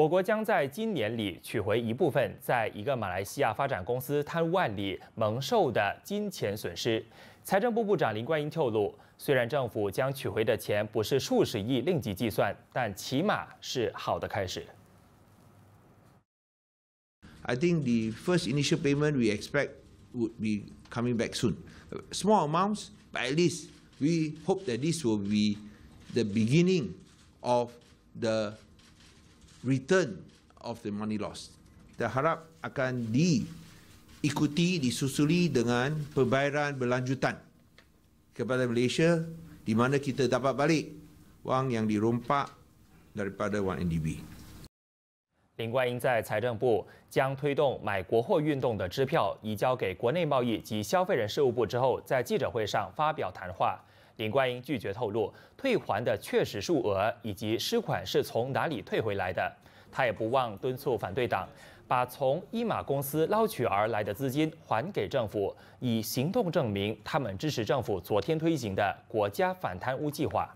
我国将在今年里取回一部分，在一个马来西亚发展公司贪污案里蒙受的金钱损失。财政部部长林冠英透露，虽然政府将取回的钱不是数十亿，另计计算，但起码是好的开始。I think the first initial payment we expect would be coming back soon, small amounts, but at least we hope that this will be the beginning of the. 林冠英在财政部将推动买国货运动的支票移交给国内贸易及消费人事务部之后，在记者会上发表谈话。林冠英拒绝透露退还的确实数额以及失款是从哪里退回来的，他也不忘敦促反对党把从伊马公司捞取而来的资金还给政府，以行动证明他们支持政府昨天推行的国家反贪污计划。